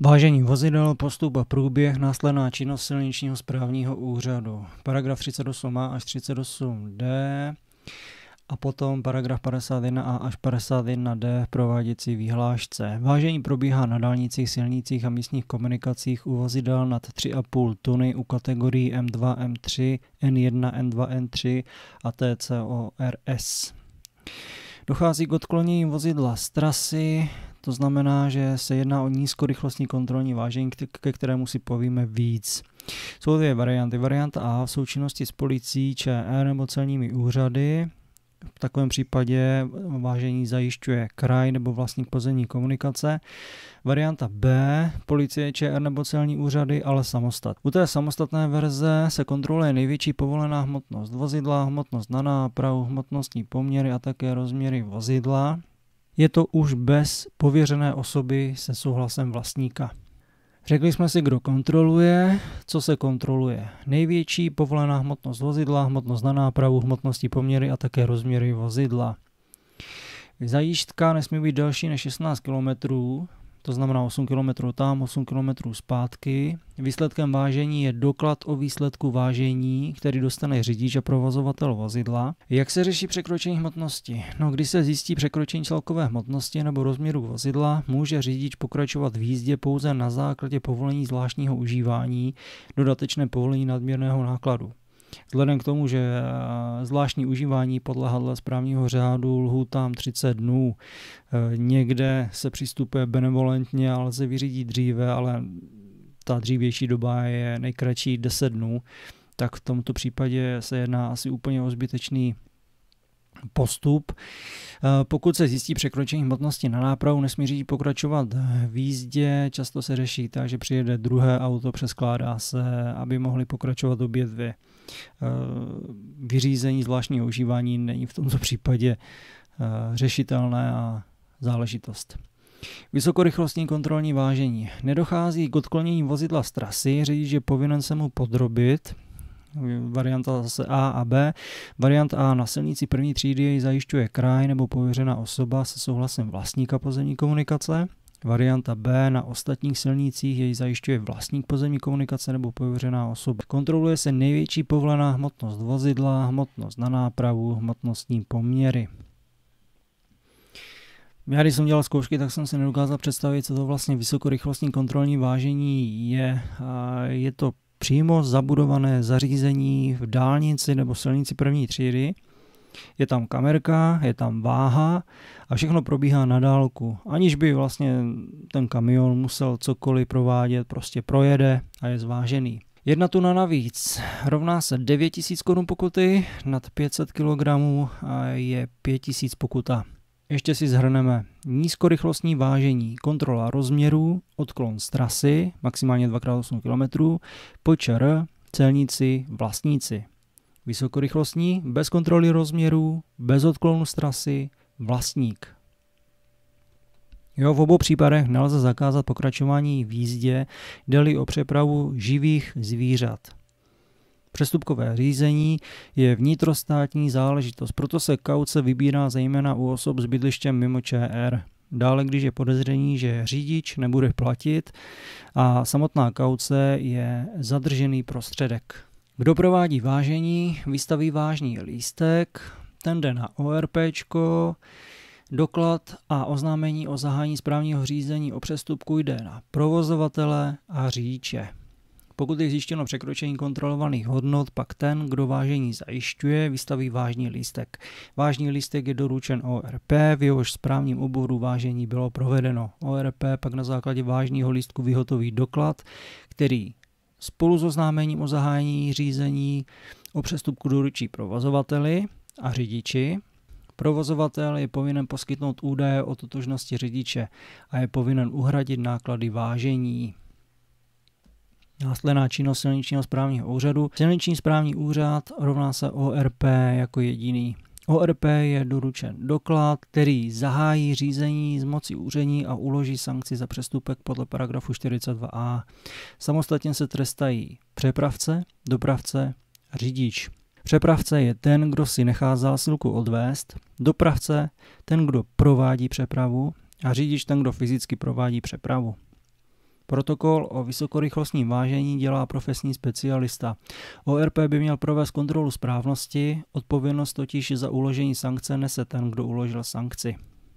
Vážení vozidel, postup a průběh, následná činnost silničního správního úřadu. Paragraf 38a až 38d a potom paragraf 51a až 51d v prováděcí vyhlášce. Vážení probíhá na dálnicích, silnicích a místních komunikacích u vozidel nad 3,5 tuny u kategorií M2, M3, N1, N2, N3 a TCORS. Dochází k odklonění vozidla z trasy, to znamená, že se jedná o nízkorychlostní kontrolní vážení, ke kterému si povíme víc. Jsou dvě varianty. Varianta A v součinnosti s policií, ČR nebo celními úřady. V takovém případě vážení zajišťuje kraj nebo vlastník pozemní komunikace. Varianta B, policie ČR nebo celní úřady, ale samostat. U té samostatné verze se kontroluje největší povolená hmotnost vozidla, hmotnost na nápravu, hmotnostní poměry a také rozměry vozidla je to už bez pověřené osoby se souhlasem vlastníka. Řekli jsme si, kdo kontroluje, co se kontroluje. Největší povolená hmotnost vozidla, hmotnost na nápravu, hmotnosti poměry a také rozměry vozidla. Zajíždka nesmí být delší než 16 km, to znamená 8 km tam, 8 km zpátky. Výsledkem vážení je doklad o výsledku vážení, který dostane řidič a provozovatel vozidla. Jak se řeší překročení hmotnosti? No, když se zjistí překročení celkové hmotnosti nebo rozměru vozidla, může řidič pokračovat v jízdě pouze na základě povolení zvláštního užívání, dodatečné povolení nadměrného nákladu. Vzhledem k tomu, že eh, zvláštní užívání podlehadle správního řádu lhůtám 30 dnů, eh, někde se přistupuje benevolentně ale lze vyřídit dříve, ale ta dřívější doba je nejkratší 10 dnů, tak v tomto případě se jedná asi úplně o zbytečný postup. Eh, pokud se zjistí překročení hmotnosti na nápravu, nesmí pokračovat v jízdě. Často se řeší tak, že přijede druhé auto, přeskládá se, aby mohli pokračovat obě dvě. Eh, vyřízení zvláštního užívání není v tomto případě eh, řešitelné a záležitost. Vysokorychlostní kontrolní vážení. Nedochází k odklonění vozidla z trasy, řidič je povinen se mu podrobit, varianta zase A a B. Variant A na silnici první třídy jej zajišťuje kraj nebo pověřená osoba se souhlasem vlastníka pozemní komunikace. Varianta B na ostatních silnicích jej zajišťuje vlastník pozemní komunikace nebo pověřená osoba. Kontroluje se největší povolená hmotnost vozidla, hmotnost na nápravu, hmotnostní poměry. Já když jsem dělal zkoušky, tak jsem si nedokázal představit, co to vlastně vysokorychlostní kontrolní vážení je. Je to přímo zabudované zařízení v dálnici nebo silnici první třídy. Je tam kamerka, je tam váha a všechno probíhá na dálku, aniž by vlastně ten kamion musel cokoliv provádět, prostě projede a je zvážený. Jedna tuna navíc rovná se 9000 korun pokuty, nad 500 kg je 5000 pokuta. Ještě si zhrneme nízkorychlostní vážení, kontrola rozměrů, odklon z trasy, maximálně 2x8 km, počer, celníci, vlastníci. Vysokorychlostní, bez kontroly rozměrů, bez odklonu z trasy, vlastník. Jo, v obou případech nelze zakázat pokračování v jízdě, jde o přepravu živých zvířat. Přestupkové řízení je vnitrostátní záležitost, proto se kauce vybírá zejména u osob s bydlištěm mimo ČR. Dále, když je podezření, že řidič nebude platit a samotná kauce je zadržený prostředek. Kdo provádí vážení, vystaví vážný lístek, ten jde na ORP, doklad a oznámení o zahájení správního řízení o přestupku jde na provozovatele a řidiče. Pokud je zjištěno překročení kontrolovaných hodnot, pak ten, kdo vážení zajišťuje, vystaví vážný lístek. Vážný lístek je doručen ORP, v jehož správním oboru vážení bylo provedeno. ORP pak na základě vážního lístku vyhotoví doklad, který spolu s oznámením o zahájení řízení o přestupku doručí provozovateli a řidiči. Provozovatel je povinen poskytnout údaje o totožnosti řidiče a je povinen uhradit náklady vážení. Následná činnost silničního správního úřadu. Silniční správní úřad rovná se ORP jako jediný. ORP je doručen doklad, který zahájí řízení z moci úřední a uloží sankci za přestupek podle paragrafu 42a. Samostatně se trestají přepravce, dopravce, řidič. Přepravce je ten, kdo si nechá zásilku odvést, dopravce ten, kdo provádí přepravu a řidič ten, kdo fyzicky provádí přepravu. Protokol o vysokorychlostním vážení dělá profesní specialista. ORP by měl provést kontrolu správnosti, odpovědnost totiž za uložení sankce nese ten, kdo uložil sankci.